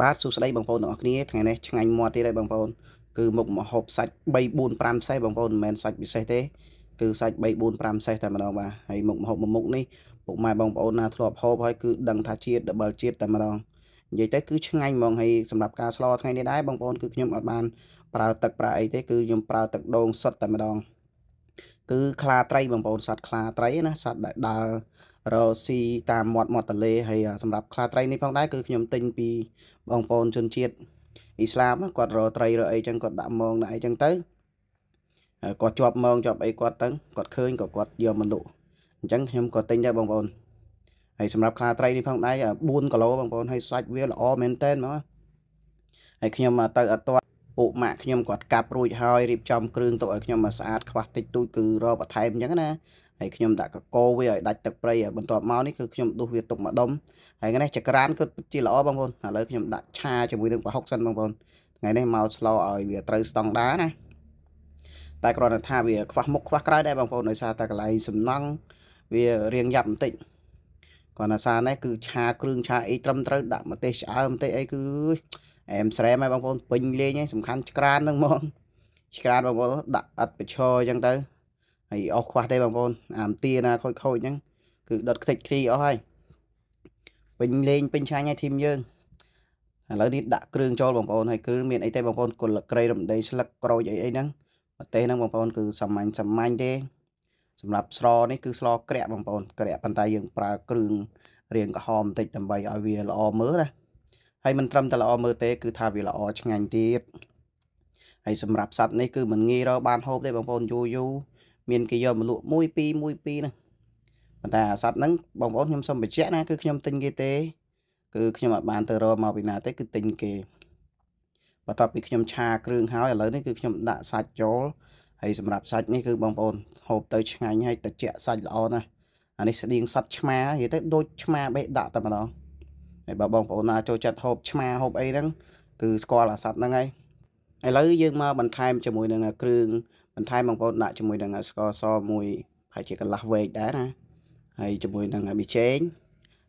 បាទសួស្តីបងប្អូនទាំងអស់គ្នាថ្ងៃនេះឆ្ងាញ់មាត់ទៀតហើយបងប្អូនគឺមុខម្ហូបសាច់3 4 5សេះបងប្អូនមិនមែនសាច់ពិសេសទេ គឺសាច់3 4 5សេះតែម្ដងបាទហើយមុខម្ហូបមួយមុខនេះពុកម៉ែបងប្អូនណាធ្លាប់ហូបហើយគឺដឹងថាជាតិ double ជាតិតែម្ដងនិយាយទៅគឺឆ្ងាញ់ហ្មងហើយសម្រាប់ការស្លថ្ងៃនេះដែរបងប្អូនគឺខ្ញុំអត់បានប្រើទឹកប្រើអីទេគឺខ្ញុំប្រើទឹកដូងសុទ្ធតែម្ដងគឺខ្លាត្រីបងប្អូនសត្វខ្លាត្រីណាសត្វដែលដើររកស៊ីតាមមាត់មាត់ទន្លេហើយសម្រាប់ខ្លាត្រីនេះផងដែរគឺខ្ញុំទិញពីបងប្អូនជនជាតិអ៊ីស្លាមគាត់រកត្រីរកអីចឹងគាត់ដាក់មងដាក់អីចឹងទៅគាត់ជាប់មងជាប់អីគាត់ទៅគាត់ឃើញក៏គាត់យកមកលក់អញ្ចឹងខ្ញុំក៏ទិញដែរបងប្អូនហើយសម្រាប់ខ្លាត្រីនេះផងដែរ4គីឡូបងប្អូនហើយសាច់វាល្អមែនតើមកហើយខ្ញុំទៅអត់តាត់ពួកម៉ាក់ខ្ញុំគាត់កាប់រួចហើយរៀបចំគ្រឿងទុកឲ្យខ្ញុំមកស្អាតខ្វះតិចតួចគឺរកបន្ថែមអញ្ចឹងណាហើយខ្ញុំដាក់កកោវាឲ្យដាច់ទឹកប្រៃហើយបន្ទាប់មកនេះគឺខ្ញុំដួសវាទុកម្ដុំហើយថ្ងៃនេះចក្រានគឺពិតជាល្អបងប្អូនឥឡូវខ្ញុំដាក់ឆាជាមួយនឹងប្រហុកសិនបងប្អូនថ្ងៃនេះមកស្លោឲ្យវាត្រូវស្តង់ដាណាតែគ្រាន់តែថាវា ខ្វះមុខខ្វះក្រោយដែរបងប្អូនដោយសារតែកន្លែងសំណង់វារៀងយ៉ាប់បន្តិចគ្រាន់តែសារនេះគឺឆាគ្រឿងឆាអីត្រឹមត្រូវ ដាក់ម្ទេសឆ្អើម្ទេសអីគឺអែមស្រែមហើយបងប្អូនពេញលេងហើយសំខាន់ឆ្ក្រានហ្នឹងហ្មងឆ្ក្រានបងប្អូនដាក់អត់បិឈរអញ្ចឹងទៅហើយអស់ខ្វះទេបងប្អូនអាមទាណាខូចខូចហ្នឹងគឺដុតខ្ទេចខ្ទីអស់ហើយពេញលេងពេញឆាញ់ហើយធីមយើងឥឡូវនេះដាក់គ្រឿងចូលបងប្អូនហើយគ្រឿងមានអីទេបងប្អូនគុលក្រៃរំដីស្លឹកក្រូចអីអីហ្នឹងប្រទេសហ្នឹងបងប្អូនគឺសាមញ្ញសាមញ្ញទេសម្រាប់ស្លនេះគឺស្លក្រាក់បងប្អូនក្រាក់ប៉ុន្តែយើងប្រើគ្រឿងរាងក្រហមបន្តិចដើម្បីឲ្យវាល្អមើលណាហើយមិនត្រឹមតែល្អមើលទេ គឺថាវាល្អឆ្ងាញ់ទៀតហើយសម្រាប់សัตว์នេះគឺមិនងាយរកបានហូបទេបងប្អូនយូរយូរមានគេយកមកលក់1 2 1 2ហ្នឹងប៉ុន្តែអាសត្វហ្នឹងបងប្អូនខ្ញុំសូមបញ្ជាក់ណាគឺខ្ញុំទិញគេទេគឺខ្ញុំអត់បានទៅរកមកពីណាទេគឺទិញគេបន្ទាប់ពីខ្ញុំឆាគ្រឿងហើយឥឡូវនេះគឺខ្ញុំដាក់សាច់ចូលហើយសម្រាប់សាច់នេះគឺបងប្អូន ហូបទៅឆ្ងាញ់ហើយតិចសាច់ល្អណាស់អានេះស្តៀងសัตว์ឆ្មានិយាយទៅដូចឆ្មាបេះដាក់តែម្ដងហើយបើបងប្អូនណាចូលចិត្តហូបឆ្មាហូបអីហ្នឹងគឺស្គាល់អាសត្វហ្នឹងហើយឥឡូវយើងមកបន្ថែមជាមួយនឹងគ្រឿងបន្ថែមបងប្អូនដាក់ជាមួយនឹងស្ករសមួយប្រហែលជាកន្លះវែកដែរណាហើយជាមួយនឹងមីចេង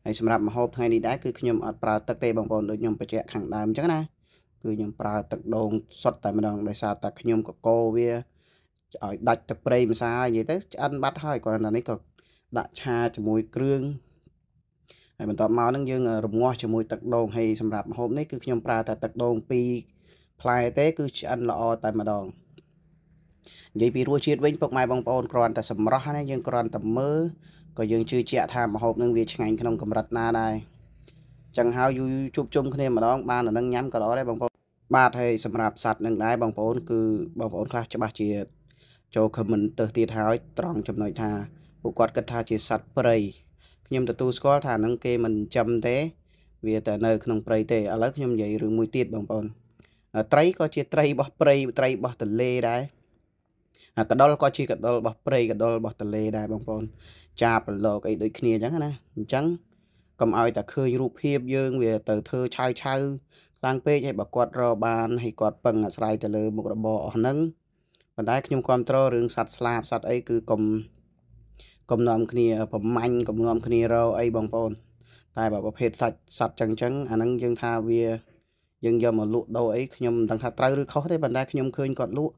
ហើយសម្រាប់ម្ហូបថ្ងៃនេះដែរគឺខ្ញុំអត់ប្រើទឹកទេបងប្អូនដូចខ្ញុំបញ្ជាក់ខាងដើមអញ្ចឹងណាគឺខ្ញុំប្រើទឹកដូងសុទ្ធតែម្ដងដោយសារតែខ្ញុំកកោវាឲ្យដាច់ទឹកប្រេងម្សានិយាយទៅឆ្អិនបាត់ហើយគ្រាន់តែនេះក៏ដាក់ឆាជាមួយគ្រឿងហើយបន្ទាប់មកហ្នឹងយើងរងាស់ជាមួយ ទឹកដូងហើយសម្រាប់ម្ហូបនេះគឺខ្ញុំប្រើតែទឹកដូង2ផ្លែទេ គឺឆ្អិនល្អតែម្ដងនិយាយពីរសជាតិវិញពុកម៉ែបងប្អូនគ្រាន់តែសម្រស់ណាយើងគ្រាន់តែមើលក៏យើងជឿជាក់ថាម្ហូបនឹងវាឆ្ងាញ់ក្នុងកម្រិតណាដែរចឹងហើយយូរជួបជុំគ្នាម្ដងបានដល់នឹងញ៉ាំក៏ល្អដែរបងប្អូនបាទហើយសម្រាប់សัตว์នឹងដែរបងប្អូនគឺបងប្អូនខ្លះច្បាស់ជា ចូលខមមិនទៅទៀតហើយត្រង់ចំណុចថាពួកគាត់គិតថាជាសัตว์ព្រៃខ្ញុំទទួលស្គាល់ថានឹងគេមិនចំទេវាតែនៅក្នុងព្រៃទេឥឡូវខ្ញុំនិយាយរឿងមួយទៀតបងប្អូនត្រីក៏ជាត្រីរបស់ព្រៃត្រីរបស់ទន្លេដែរកដុលក៏ជាកដុលរបស់ព្រៃកដុលរបស់ទលេដែរបងប្អូន ចាប្រឡោកអីដូចគ្នាអញ្ចឹងណាអញ្ចឹងកុំឲ្យតែឃើញរូបភាពយើងវាទៅធ្វើឆៅឆៅខ្លាំងពេកហើយបើគាត់រកបានហើយគាត់ពឹងអាស្រ័យទៅលើមុខរបរអស់ហ្នឹងប៉ុន្តែខ្ញុំគ្រប់គ្រងរឿងសัตว์ស្លាបសัตว์អីគឺកុំកុំនាំគ្នាប្រមាញ់កុំនាំគ្នារកអីបងប្អូន តែបើប្រភេទសាច់សัตว์ចឹងចឹងអាហ្នឹងយើងថាវាយើងយកមកលក់ដូរអីខ្ញុំមិនដឹងថាត្រូវឬខុសទេប៉ុន្តែខ្ញុំឃើញគាត់លក់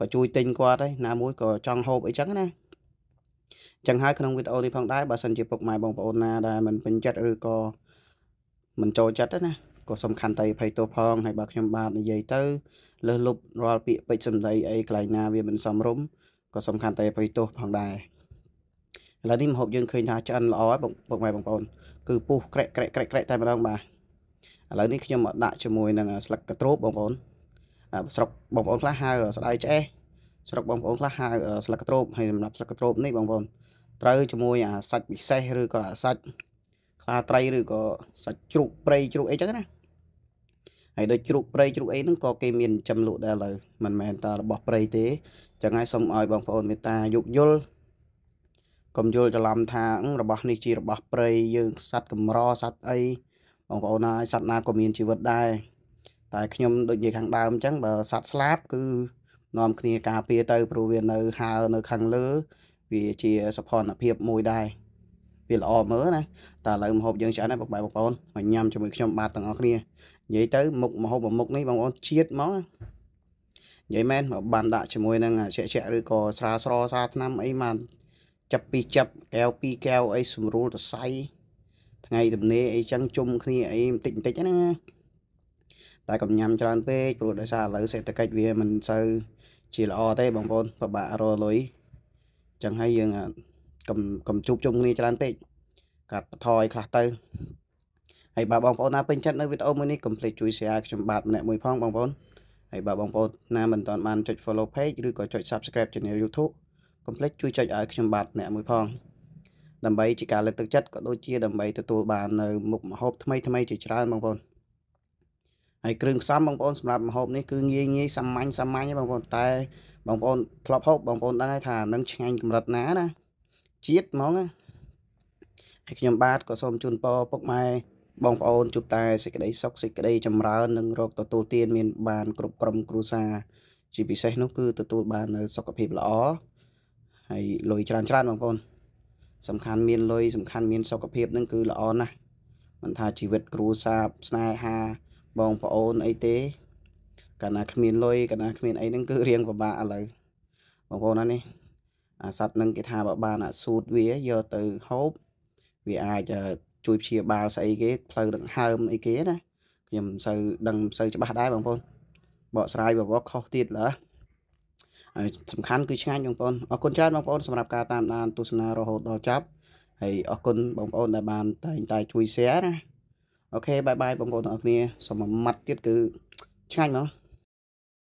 ក៏ជួយទិញគាត់ដែរណាមួយក៏ចង់ហូបអីចឹងណាចឹងហើយក្នុងវីដេអូនេះផងដែរបើសិនជាពុកម៉ែបងប្អូនណាដែលមិនពេញចិត្តឬក៏មិនចូលចិត្តណាក៏សំខាន់តែភ័យទោសផងហើយបើខ្ញុំបាទនិយាយទៅលើសលប់រាល់ពាក្យពេចន៍សម្ដីអីកន្លែងណាវាមិនសមរម្យក៏សំខាន់តែភ័យទោសផងដែរឥឡូវនេះមហូបយើងឃើញថាឆ្អិនល្អហើយពុកម៉ែបងប្អូនគឺពុះក្រែកក្រែកក្រែកក្រែកតែម្ដងបាទឥឡូវនេះខ្ញុំមកដាក់ជាមួយនឹងស្លឹកកន្ទ្រូបបងប្អូនស្រុកបងប្អូនខ្លះហៅស្ដៅឆ្អេះស្រុកបងប្អូនខ្លះហៅស្លឹកកត្រូបហើយសម្រាប់ស្លឹកកត្រូបនេះបងប្អូនត្រូវជាមួយអាសាច់ពិសេសឬក៏អាសាច់ខ្លាត្រីឬក៏សាច់ជ្រូកព្រៃជ្រូកអីចឹងណាហើយដូចជ្រូកព្រៃជ្រូកអីហ្នឹងក៏គេមានចំលក់ដែរឥឡូវមិនមែនតែរបស់ព្រៃទេចឹងហើយសូមឲ្យបងប្អូនមេត្តាយោគយល់កុំយល់ច្រឡំថារបស់នេះជារបស់ព្រៃយើងសัตว์កម្រសัตว์អីបងប្អូនហើយសัตว์ណាក៏មានជីវិតដែរតែខ្ញុំដូចនិយាយខាងដើមអញ្ចឹងបើសัตว์ស្លាប់គឺនាំគ្នាការពារទៅព្រោះវានៅហើរនៅខាងលើវាជាសភនភាពមួយដែរវាល្អមើលណាតែឥឡូវមហូបយើងឆ្អិនហើយបងប្អូនមកញ៉ាំជាមួយខ្ញុំបាទទាំងអស់គ្នានិយាយទៅមុខមហូបមួយមុខនេះបងប្អូនជាតិហ្មងនិយាយមែនបានដាក់ជាមួយនឹងជាក់ជាក់ឬក៏ស្រាស្រស្រាថ្នាំអីបានចាប់ពីចាប់កែវពីរកែវអីស្រួលសរសៃថ្ងៃទំនេរអីចឹងជុំគ្នាអីបន្តិចបន្តិចណាតែកុំញ៉ាំច្រើនពេកព្រោះដោយសារឥឡូវសេដ្ឋកិច្ចវាមិនសូវជាល្អទេបងប្អូនពិបាករលុយចឹងហើយយើងកំកំជប់ជុំគ្នាច្រើនពេកកាត់បន្ថយខ្លះទៅហើយបើបងប្អូនណាពេញចិត្តនៅវីដេអូមួយនេះកុំភ្លេចជួយ share ខ្ញុំបាទម្នាក់មួយផងបងប្អូនហើយបើបងប្អូនណាមិនទាន់បានចុច follow page ឬក៏ចុច subscribe channel YouTube កុំភ្លេចជួយចុចឲ្យខ្ញុំបាទម្នាក់មួយផងដើម្បីជាការលើកទឹកចិត្តក៏ដូចជាដើម្បីទទួលបាននៅមុខម្ហូបថ្មីថ្មីជាច្រើនបងប្អូនហើយគ្រឿងផ្សំបងប្អូនសម្រាប់ម្ហូបនេះគឺងាយងាយសាមញ្ញសាមញ្ញទេបងប្អូនតែបងប្អូនធ្លាប់ហូបបងប្អូនដឹងហើយថានឹងឆ្ងាញ់កម្រិតណាណា ជាតិហ្មងណាហើយខ្ញុំបាទក៏សូមជូនពរពុកម៉ែបងប្អូនជួបតែសេចក្តីសុខសេចក្តីចម្រើននិងរកទទួលទានមានបានគ្រប់ក្រុមគ្រួសារជាពិសេសនោះគឺទទួលបាននៅសុខភាពល្អហើយលុយច្រើនច្រើនបងប្អូនសំខាន់មានលុយសំខាន់មានសុខភាពនឹងគឺល្អណាស់មិនថាជីវិតគ្រួសារស្នេហាបងប្អូនអីទេកាលណាគ្មានលុយកាលណាគ្មានអីហ្នឹងគឺរៀងពិបាកឥឡូវបងប្អូនណានេះ អាសត្វនឹងគេថាបើបានអាស៊ូតវាយកទៅហូបវាអាចជួយព្យាបាលស្អីគេផ្លូវដង្ហើមអីគេណាខ្ញុំមិនសូវដឹងមិនសូវច្បាស់ដែរបងប្អូនបកស្រាយបបខុសទៀតឡើសំខាន់គឺឆ្ងាញ់បងប្អូនអរគុណច្រើនបងប្អូនសម្រាប់ការតាមដានទស្សនារហូតដល់ចប់ហើយអរគុណបងប្អូនដែលបានតែងតែជួយ share ណាអូខេបាយបាយបងប្អូនទាំងអស់គ្នាសូមមួយម៉ាត់ទៀតគឺឆ្ងាញ់មក